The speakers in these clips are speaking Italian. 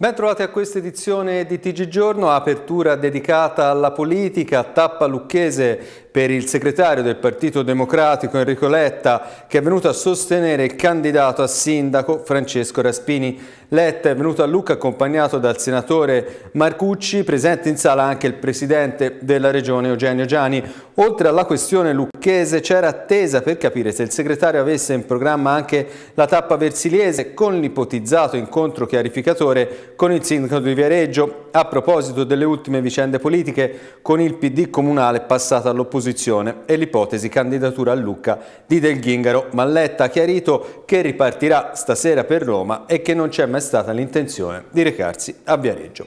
Bentrovati a questa edizione di TG Giorno, apertura dedicata alla politica, tappa lucchese per il segretario del Partito Democratico Enrico Letta che è venuto a sostenere il candidato a sindaco Francesco Raspini. Letta è venuto a Lucca accompagnato dal senatore Marcucci, presente in sala anche il presidente della regione Eugenio Giani. Oltre alla questione lucchese c'era attesa per capire se il segretario avesse in programma anche la tappa versiliese con l'ipotizzato incontro chiarificatore con il sindaco di Viareggio a proposito delle ultime vicende politiche con il PD comunale passato all'opposizione e l'ipotesi candidatura a Lucca di Del Ghingaro. Malletta ha chiarito che ripartirà stasera per Roma e che non c'è mai stata l'intenzione di recarsi a Viareggio.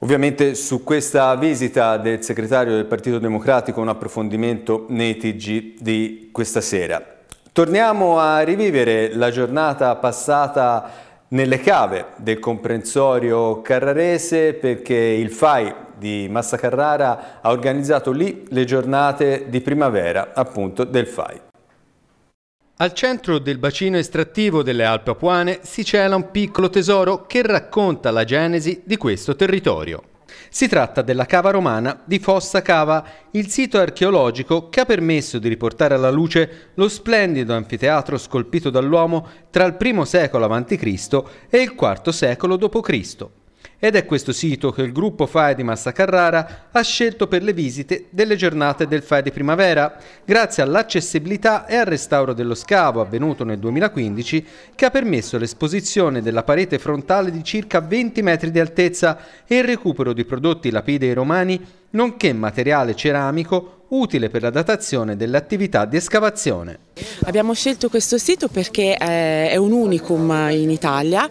Ovviamente su questa visita del segretario del Partito Democratico un approfondimento nei TG di questa sera. Torniamo a rivivere la giornata passata nelle cave del comprensorio carrarese perché il FAI di Massa Carrara ha organizzato lì le giornate di primavera appunto del FAI. Al centro del bacino estrattivo delle Alpi Apuane si cela un piccolo tesoro che racconta la genesi di questo territorio. Si tratta della cava romana di Fossa Cava, il sito archeologico che ha permesso di riportare alla luce lo splendido anfiteatro scolpito dall'uomo tra il I secolo a.C. e il IV secolo d.C ed è questo sito che il gruppo FAE di Massa Carrara ha scelto per le visite delle giornate del FAE di primavera, grazie all'accessibilità e al restauro dello scavo avvenuto nel 2015 che ha permesso l'esposizione della parete frontale di circa 20 metri di altezza e il recupero di prodotti lapidei romani nonché materiale ceramico utile per la datazione dell'attività di escavazione. Abbiamo scelto questo sito perché eh, è un unicum in Italia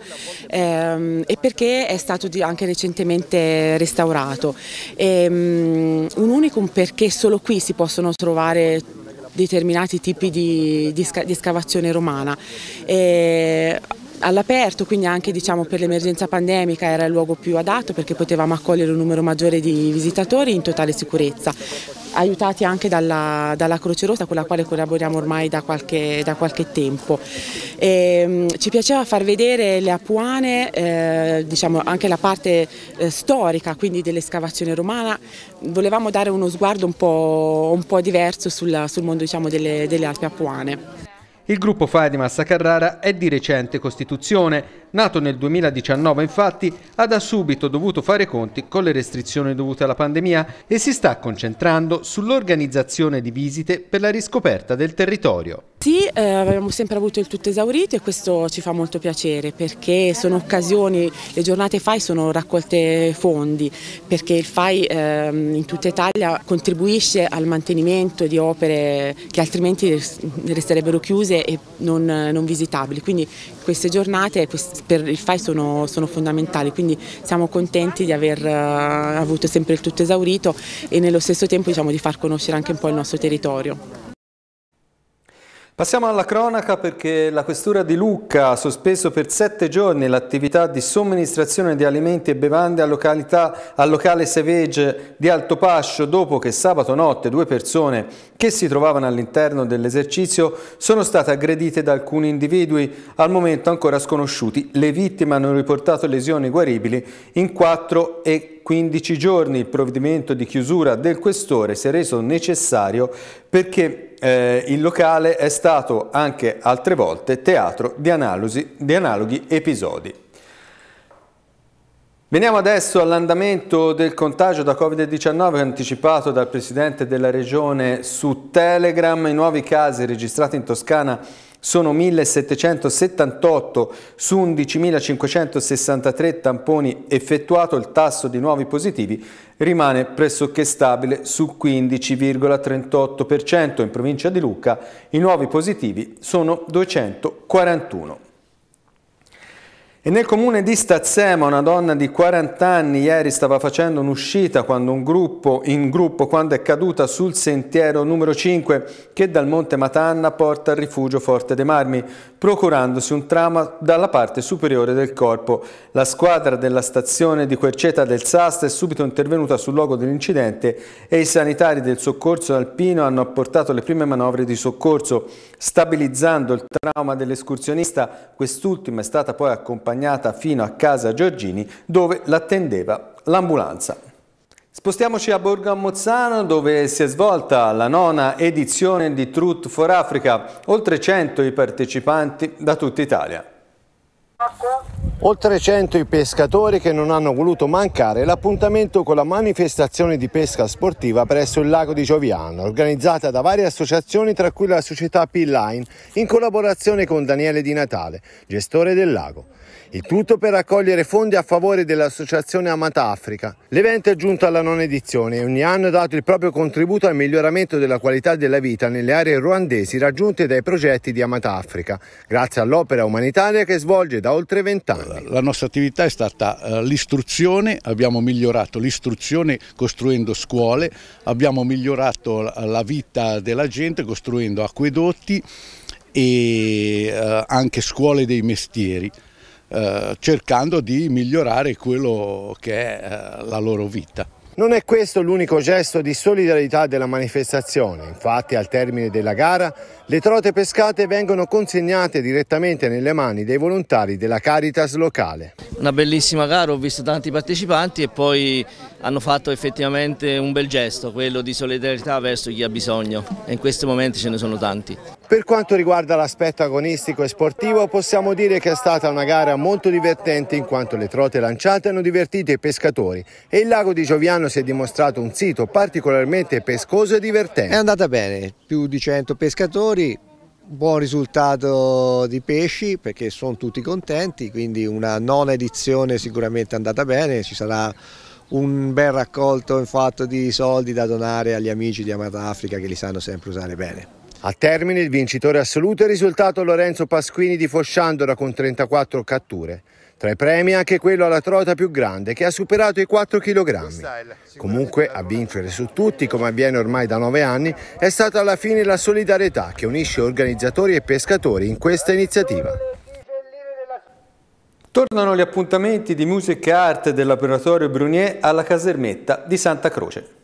ehm, e perché è stato anche recentemente restaurato. Ehm, un unicum perché solo qui si possono trovare determinati tipi di, di, di, scavazione romana. E all'aperto, quindi anche diciamo, per l'emergenza pandemica era il luogo più adatto perché potevamo accogliere un numero maggiore di visitatori in totale sicurezza aiutati anche dalla, dalla, Croce Rossa con la quale collaboriamo ormai da qualche, da qualche tempo. E, ehm, ci piaceva far vedere le Apuane, eh, diciamo anche la parte eh, storica quindi dell'escavazione romana, volevamo dare uno sguardo un po', un po diverso sul, sul mondo diciamo, delle, delle Alpi Apuane. Il gruppo FAE di Massa Carrara è di recente costituzione. Nato nel 2019 infatti, ha da subito dovuto fare conti con le restrizioni dovute alla pandemia e si sta concentrando sull'organizzazione di visite per la riscoperta del territorio. Sì, eh, abbiamo sempre avuto il tutto esaurito e questo ci fa molto piacere perché sono occasioni, le giornate FAI sono raccolte fondi perché il FAI eh, in tutta Italia contribuisce al mantenimento di opere che altrimenti resterebbero chiuse e non, non visitabili, quindi queste giornate per il FAI sono, sono, fondamentali, quindi siamo contenti di aver eh, avuto sempre il tutto esaurito e nello stesso tempo diciamo, di far conoscere anche un po' il nostro territorio. Passiamo alla cronaca perché la Questura di Lucca ha sospeso per sette giorni l'attività di somministrazione di alimenti e bevande al, località, al locale Sevege di Altopascio dopo che sabato notte due persone che si trovavano all'interno dell'esercizio sono state aggredite da alcuni individui al momento ancora sconosciuti. Le vittime hanno riportato lesioni guaribili in quattro e 15 giorni il provvedimento di chiusura del questore si è reso necessario perché eh, il locale è stato anche altre volte teatro di, analisi, di analoghi episodi. Veniamo adesso all'andamento del contagio da Covid-19 anticipato dal Presidente della Regione su Telegram. I nuovi casi registrati in Toscana sono 1778 su 11563 tamponi effettuato, il tasso di nuovi positivi rimane pressoché stabile su 15,38%. In provincia di Lucca i nuovi positivi sono 241. E nel comune di Stazzema una donna di 40 anni ieri stava facendo un'uscita quando un gruppo, in gruppo quando è caduta sul sentiero numero 5 che dal Monte Matanna porta al rifugio Forte dei Marmi, procurandosi un trauma dalla parte superiore del corpo. La squadra della stazione di Querceta del Sasta è subito intervenuta sul luogo dell'incidente e i sanitari del soccorso alpino hanno apportato le prime manovre di soccorso, stabilizzando il trauma dell'escursionista. Quest'ultima è stata poi accompagnata accompagnata fino a casa Giorgini dove l'attendeva l'ambulanza. Spostiamoci a Borgo Mozzano dove si è svolta la nona edizione di Truth for Africa, oltre 100 i partecipanti da tutta Italia. Oltre 100 i pescatori che non hanno voluto mancare l'appuntamento con la manifestazione di pesca sportiva presso il lago di Gioviano, organizzata da varie associazioni tra cui la società P-Line in collaborazione con Daniele Di Natale, gestore del lago. Il tutto per raccogliere fondi a favore dell'associazione Amata Africa. L'evento è giunto alla nona edizione e ogni anno ha dato il proprio contributo al miglioramento della qualità della vita nelle aree ruandesi raggiunte dai progetti di Amata Africa, grazie all'opera umanitaria che svolge da oltre vent'anni la nostra attività è stata eh, l'istruzione, abbiamo migliorato l'istruzione costruendo scuole, abbiamo migliorato la vita della gente costruendo acquedotti e eh, anche scuole dei mestieri. Eh, cercando di migliorare quello che è la loro vita. Non è questo l'unico gesto di solidarietà della manifestazione, infatti al termine della gara le trote pescate vengono consegnate direttamente nelle mani dei volontari della Caritas locale. Una bellissima gara, ho visto tanti partecipanti e poi hanno fatto effettivamente un bel gesto, quello di solidarietà verso chi ha bisogno e in questi momenti ce ne sono tanti. Per quanto riguarda l'aspetto agonistico e sportivo, possiamo dire che è stata una gara molto divertente in quanto le trote lanciate hanno divertito i pescatori e il lago di Gioviano si è dimostrato un sito particolarmente pescoso e divertente. È andata bene, più di 100 pescatori, buon risultato di pesci perché sono tutti contenti, quindi una nona edizione sicuramente è andata bene, ci sarà un bel raccolto in fatto di soldi da donare agli amici di Amata Africa che li sanno sempre usare bene. A termine il vincitore assoluto è risultato Lorenzo Pasquini di Fosciandora con 34 catture. Tra i premi anche quello alla trota più grande che ha superato i 4 kg. Comunque a vincere su tutti, come avviene ormai da 9 anni, è stata alla fine la solidarietà che unisce organizzatori e pescatori in questa iniziativa. Tornano gli appuntamenti di musica e arte del laboratorio Brunier alla casermetta di Santa Croce.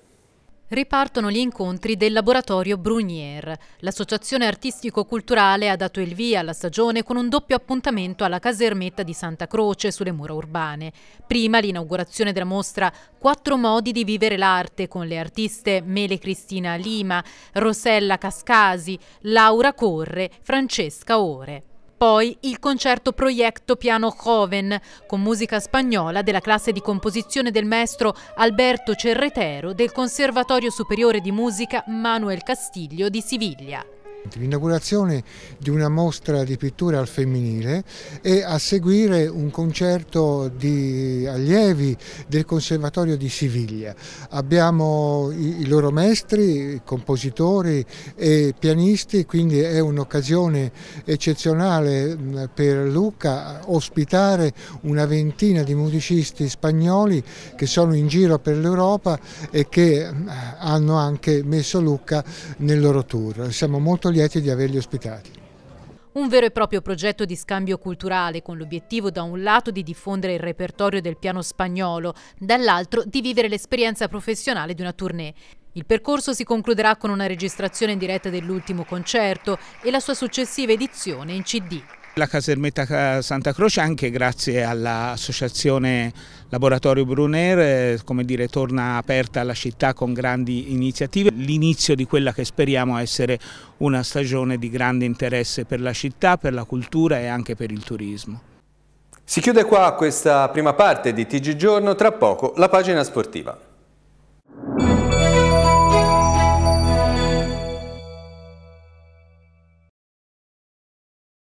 Ripartono gli incontri del laboratorio Brunier. L'associazione artistico-culturale ha dato il via alla stagione con un doppio appuntamento alla casermetta di Santa Croce sulle mura urbane. Prima l'inaugurazione della mostra Quattro modi di vivere l'arte con le artiste Mele Cristina Lima, Rossella Cascasi, Laura Corre, Francesca Ore. Poi il concerto proietto Piano Joven, con musica spagnola della classe di composizione del maestro Alberto Cerretero del Conservatorio Superiore di Musica Manuel Castiglio di Siviglia. L'inaugurazione di una mostra di pittura al femminile e a seguire un concerto di allievi del Conservatorio di Siviglia. Abbiamo i loro maestri, compositori e pianisti, quindi è un'occasione eccezionale mm, per Luca ospitare una ventina di musicisti spagnoli che sono in giro per l'Europa e che mm, hanno anche messo Lucca nel loro tour. Siamo molto lieti di averli ospitati. Un vero e proprio progetto di scambio culturale con l'obiettivo da un lato di diffondere il repertorio del piano spagnolo, dall'altro di vivere l'esperienza professionale di una tournée. Il percorso si concluderà con una registrazione in diretta dell'ultimo concerto e la sua successiva edizione in CD. La casermetta Santa Croce anche grazie all'associazione Laboratorio Brunner eh, dire, torna aperta alla città con grandi iniziative, l'inizio di quella che speriamo essere una stagione di grande interesse per la città, per la cultura e anche per il turismo. Si chiude qua questa prima parte di TG Giorno, tra poco la pagina sportiva.